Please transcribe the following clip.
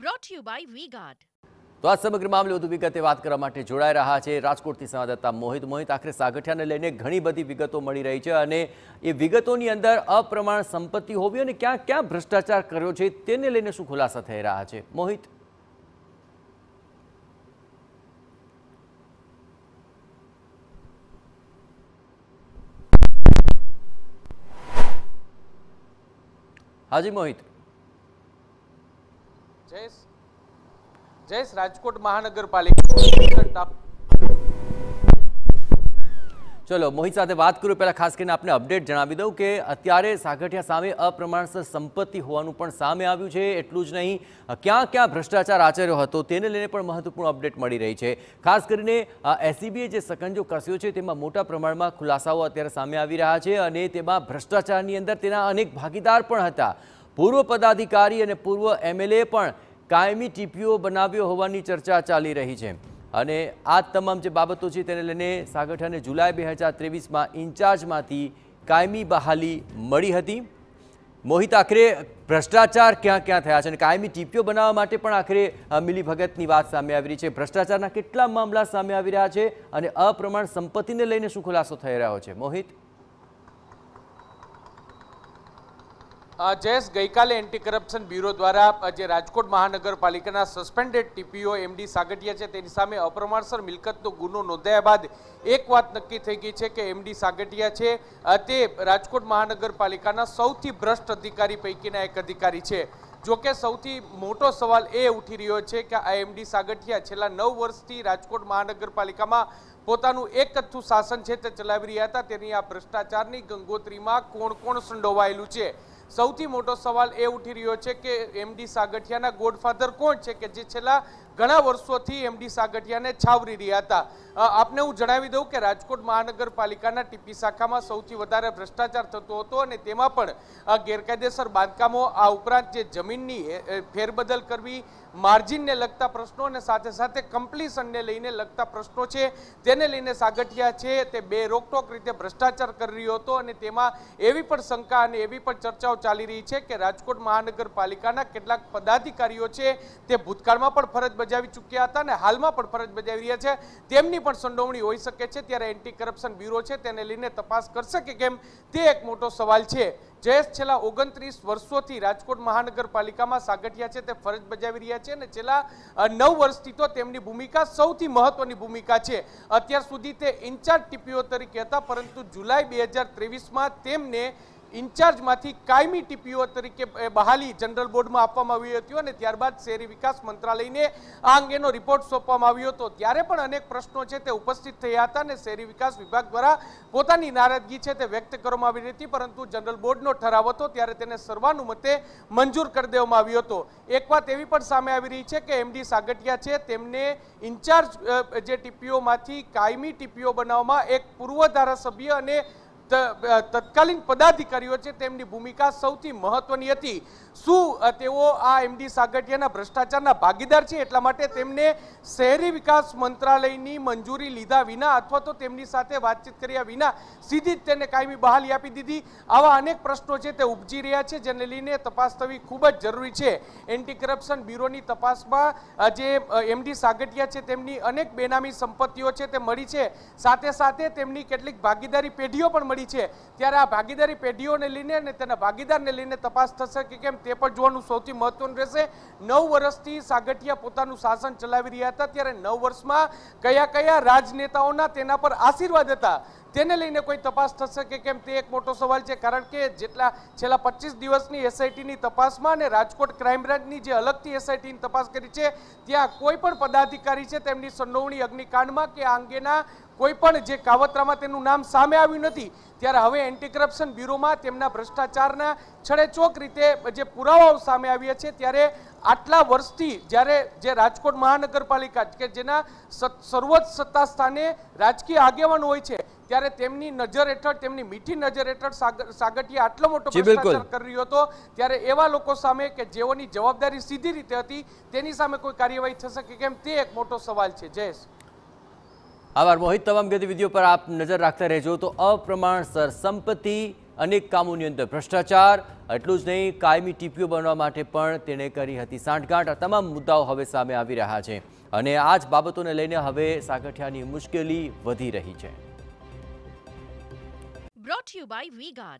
Brought you by V Guard તો આ સમગ્ર મામલે વધુ વિગતે વાત કરવા માટે જોડાઈ રહ્યા છે રાજકોટથી સંવાદદાતા મોહિત મોહિત આખરે સાગઠિયાને લઈને ઘણી બધી વિગતો મળી રહી છે અને એ વિગતોની અંદર અપ્રમાણ સંપત્તિ હોવી અને ક્યાં ક્યાં ભ્રષ્ટાચાર કર્યો છે તેને લઈને શું ખુલાસા થઈ રહ્યા છે મોહિત હાજી મોહિત જયેશ જયેશ રાજકોટ મહાનગરપાલિકા ચલો મોહિત સાથે વાત કરું પહેલાં ખાસ કરીને આપને અપડેટ જણાવી દઉં કે અત્યારે સાગઠિયા સામે અપ્રમાણસર સંપત્તિ હોવાનું પણ સામે આવ્યું છે એટલું જ નહીં ક્યાં ક્યાં ભ્રષ્ટાચાર આચર્યો હતો તેને લઈને પણ મહત્વપૂર્ણ અપડેટ મળી રહી છે ખાસ કરીને એસીબીએ e જે સકંજો કસ્યો છે તેમાં મોટા પ્રમાણમાં ખુલાસાઓ અત્યારે સામે આવી રહ્યા છે અને તેમાં ભ્રષ્ટાચારની અંદર તેના અનેક ભાગીદાર પણ હતા પૂર્વ પદાધિકારી અને પૂર્વ એમએલએ પણ કાયમી ટીપીઓ બનાવ્યો હોવાની ચર્ચા ચાલી રહી છે અને આ તમામ જે બાબતો છે તેને લઈને સાગઠાને જુલાઈ બે હજાર ત્રેવીસમાં ઇન્ચાર્જમાંથી કાયમી બહાલી મળી હતી મોહિત આખરે ભ્રષ્ટાચાર ક્યાં ક્યાં થયા છે અને કાયમી ટીપીઓ બનાવવા માટે પણ આખરે મિલીભગતની વાત સામે આવી રહી છે ભ્રષ્ટાચારના કેટલા મામલા સામે આવી રહ્યા છે અને અપ્રમાણ સંપત્તિને લઈને શું ખુલાસો થઈ રહ્યો છે મોહિત જયેશ ગઈકાલે એન્ટી કરપ્શન બ્યુરો દ્વારા જે રાજકોટ મહાનગરપાલિકાના સસ્પેન્ડેડ ટીપીઓ એમડી સાગટિયા છે તેની સામે અપ્રમાણસર મિલકતનો ગુનો નોંધાયા બાદ એક વાત નક્કી થઈ ગઈ છે કે એમડી સાગટિયા છે તે રાજકોટ મહાનગરપાલિકાના સૌથી ભ્રષ્ટ અધિકારી પૈકીના એક અધિકારી છે જો કે સૌથી મોટો સવાલ એ ઉઠી રહ્યો છે કે આ એમડી સાગઠિયા છેલ્લા નવ વર્ષથી રાજકોટ મહાનગરપાલિકામાં પોતાનું એક કથ્થું શાસન છે તે ચલાવી રહ્યા હતા તેની આ ભ્રષ્ટાચારની ગંગોત્રીમાં કોણ કોણ સંડોવાયેલું છે સૌથી મોટો સવાલ એ ઉઠી રહ્યો છે કે એમડી સાગઠિયાના ગોડફાધર કોણ છે કે જે છેલ્લા ઘણા વર્ષોથી એમડી સાગઠિયાને છાવરી રહ્યા હતા આપને હું જણાવી દઉં કે રાજકોટ મહાનગરપાલિકાના ટીપી શાખામાં સૌથી વધારે ભ્રષ્ટાચાર થતો હતો અને તેમાં પણ ગેરકાયદેસર બાંધકામો આ ઉપરાંત જે જમીનની ફેરબદલ કરવી માર્જિનને લગતા પ્રશ્નો અને સાથે સાથે કમ્પ્લીશનને લઈને લગતા પ્રશ્નો છે તેને લઈને સાગઠિયા છે તે બે રોકટોક રીતે ભ્રષ્ટાચાર કરી રહ્યો હતો અને તેમાં એવી પણ શંકા અને એવી પણ ચર્ચાઓ ચાલી રહી છે કે રાજકોટ મહાનગરપાલિકાના કેટલાક પદાધિકારીઓ છે તે ભૂતકાળમાં પણ ફરજ બજાવી ચૂક્યા હતા અને હાલમાં પણ ફરજ બજાવી રહ્યા છે તેમની પણ સંડોવણી હોઈ શકે છે ત્યારે એન્ટી કરપ્શન બ્યુરો છે તેને લઈને તપાસ કરશે કે કેમ તે એક મોટો સવાલ છે જયેશ છેલ્લા ઓગણત્રીસ વર્ષોથી રાજકોટ મહાનગરપાલિકામાં સાગઠિયા છે તે ફરજ બજાવી રહ્યા છે અને છેલ્લા નવ વર્ષથી તો તેમની ભૂમિકા સૌથી મહત્વની ભૂમિકા છે અત્યાર સુધી તે ઇન્ચાર્જ ટીપીઓ તરીકે હતા પરંતુ જુલાઈ બે હજાર ત્રેવીસમાં તેમને ઇન્ચાર્જમાંથી કાયમી ટીપીઓ તરીકે બહાલી જનરલ બોર્ડમાં આપવામાં આવી હતી અને ત્યારબાદ શહેરી વિકાસ મંત્રાલયને આ અંગેનો રિપોર્ટ સોંપવામાં આવ્યો હતો ત્યારે પણ અનેક પ્રશ્નો છે તે ઉપસ્થિત થયા હતા અને શહેરી વિકાસ વિભાગ દ્વારા પોતાની નારાજગી છે તે વ્યક્ત કરવામાં આવી હતી પરંતુ જનરલ બોર્ડનો ઠરાવ હતો ત્યારે તેને સર્વાનુમતે મંજૂર કરી દેવામાં આવ્યો હતો એક વાત એવી પણ સામે આવી રહી છે કે એમડી સાગટિયા છે તેમને ઇન્ચાર્જ જે ટીપીઓમાંથી કાયમી ટીપીઓ બનાવવામાં એક પૂર્વ ધારાસભ્ય અને તત્કાલીન પદાધિકારીઓ છે તેમની ભૂમિકા સૌથી મહત્વની હતી શું તેઓ આ એમડી સાગઠિયાના ભ્રષ્ટાચારના ભાગીદાર છે એટલા માટે તેમને શહેરી વિકાસ મંત્રાલયની મંજૂરી લીધા વિના અથવા તો તેમની સાથે વાતચીત કર્યા વિના સીધી જ તેને કાયમી બહાલી આપી દીધી આવા અનેક પ્રશ્નો છે તે ઉપજી રહ્યા છે જેને લઈને તપાસ થવી ખૂબ જ જરૂરી છે એન્ટી કરપ્શન બ્યુરોની તપાસમાં જે એમડી સાગઠિયા છે તેમની અનેક બેનામી સંપત્તિઓ છે તે મળી છે સાથે સાથે તેમની કેટલીક ભાગીદારી પેઢીઓ પણ મળી મળી છે ત્યારે આ ભાગીદારી પેઢીઓને લઈને અને તેના ભાગીદારને લઈને તપાસ થશે કે કેમ તે પણ જોવાનું સૌથી મહત્વનું રહેશે નવ વર્ષથી સાગઠિયા પોતાનું શાસન ચલાવી રહ્યા હતા ત્યારે નવ વર્ષમાં કયા કયા રાજનેતાઓના તેના પર આશીર્વાદ હતા તેને લઈને કોઈ તપાસ થશે કે કેમ તે એક મોટો સવાલ છે કારણ કે જેટલા છેલ્લા પચીસ દિવસની એસઆઈટીની તપાસમાં અને રાજકોટ ક્રાઇમ બ્રાન્ચની જે અલગથી એસઆઈટીની તપાસ કરી છે ત્યાં કોઈ પણ પદાધિકારી છે તેમની સંડોવણી અગ્નિકાંડમાં કે આ અંગેના કોઈપણ જે કાવતરામાં તેનું નામ સામે આવ્યું નથી ત્યારે હવે એન્ટી કરપ્શન બ્યુરોમાં તેમના ભ્રષ્ટાચારના છડેચોક રીતે જે પુરાવાઓ સામે આવ્યા છે ત્યારે આટલા વર્ષથી જ્યારે જે રાજકોટ મહાનગરપાલિકા કે જેના સર્વોચ્ચ સત્તા સ્થાને રાજકીય આગેવાન હોય છે ત્યારે તેમની નજર હેઠળ તેમની મીઠી નજર હેઠળ સાગઠિયા આટલો મોટો ભ્રષ્ટાચાર કરી રહ્યો હતો ત્યારે એવા લોકો સામે કે જેઓની જવાબદારી સીધી રીતે હતી તેની સામે કોઈ કાર્યવાહી થશે કે કેમ તે એક મોટો સવાલ છે જયેશ આભાર મોહિત તમામ ગતિવિધિઓ પર આપ નજર રાખતા રહેજો તો અપ્રમાણસર સંપત્તિ અનેક કામોની અંદર ભ્રષ્ટાચાર એટલું જ નહીં કાયમી ટીપીઓ બનવા માટે પણ તેણે કરી હતી સાંઠગાંઠ આ તમામ મુદ્દાઓ હવે સામે આવી રહ્યા છે અને આ જ બાબતોને લઈને હવે સાગઠિયાની મુશ્કેલી વધી રહી છે you by WeGuard.